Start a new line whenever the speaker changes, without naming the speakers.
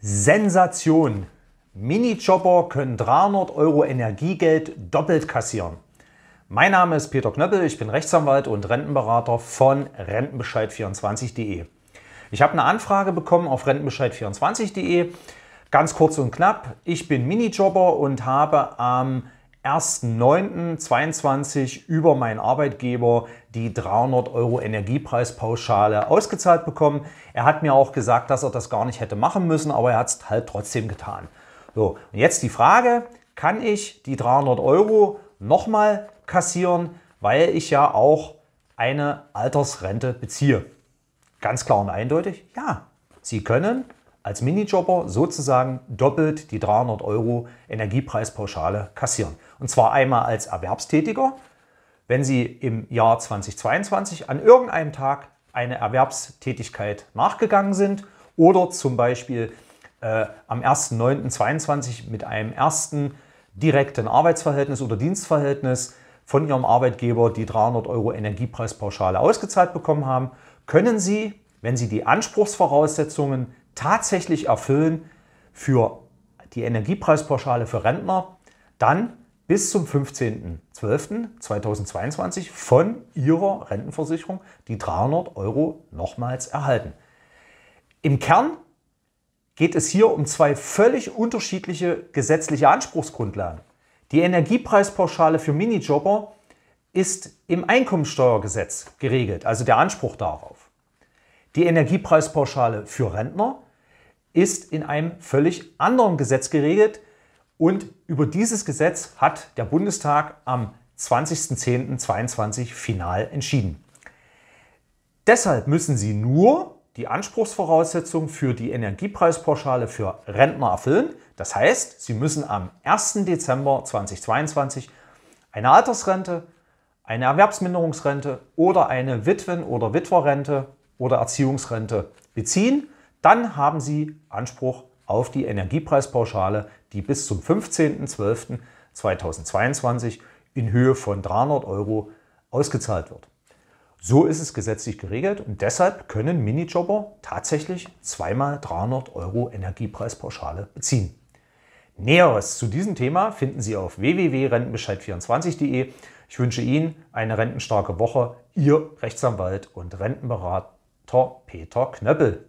Sensation! Minijobber können 300 Euro Energiegeld doppelt kassieren. Mein Name ist Peter Knöppel, ich bin Rechtsanwalt und Rentenberater von Rentenbescheid24.de. Ich habe eine Anfrage bekommen auf Rentenbescheid24.de. Ganz kurz und knapp, ich bin Minijobber und habe am 1.9.22 über meinen Arbeitgeber die 300 Euro Energiepreispauschale ausgezahlt bekommen. Er hat mir auch gesagt, dass er das gar nicht hätte machen müssen, aber er hat es halt trotzdem getan. So, und jetzt die Frage, kann ich die 300 Euro nochmal kassieren, weil ich ja auch eine Altersrente beziehe? Ganz klar und eindeutig, ja. Sie können als Minijobber sozusagen doppelt die 300 Euro Energiepreispauschale kassieren. Und zwar einmal als Erwerbstätiger, wenn Sie im Jahr 2022 an irgendeinem Tag eine Erwerbstätigkeit nachgegangen sind oder zum Beispiel äh, am 1.9.22 mit einem ersten direkten Arbeitsverhältnis oder Dienstverhältnis von Ihrem Arbeitgeber die 300 Euro Energiepreispauschale ausgezahlt bekommen haben, können Sie, wenn Sie die Anspruchsvoraussetzungen tatsächlich erfüllen für die Energiepreispauschale für Rentner, dann bis zum 15.12.2022 von Ihrer Rentenversicherung die 300 Euro nochmals erhalten. Im Kern geht es hier um zwei völlig unterschiedliche gesetzliche Anspruchsgrundlagen. Die Energiepreispauschale für Minijobber ist im Einkommensteuergesetz geregelt, also der Anspruch darauf. Die Energiepreispauschale für Rentner ist in einem völlig anderen Gesetz geregelt und über dieses Gesetz hat der Bundestag am 20.10.22 final entschieden. Deshalb müssen Sie nur die Anspruchsvoraussetzung für die Energiepreispauschale für Rentner erfüllen. Das heißt, Sie müssen am 1. Dezember 2022 eine Altersrente, eine Erwerbsminderungsrente oder eine Witwen- oder Witwerrente oder Erziehungsrente beziehen, dann haben Sie Anspruch auf die Energiepreispauschale, die bis zum 15.12.2022 in Höhe von 300 Euro ausgezahlt wird. So ist es gesetzlich geregelt und deshalb können Minijobber tatsächlich zweimal 300 Euro Energiepreispauschale beziehen. Näheres zu diesem Thema finden Sie auf www.rentenbescheid24.de. Ich wünsche Ihnen eine rentenstarke Woche. Ihr Rechtsanwalt und Rentenberater. Dr. Peter Knöppel.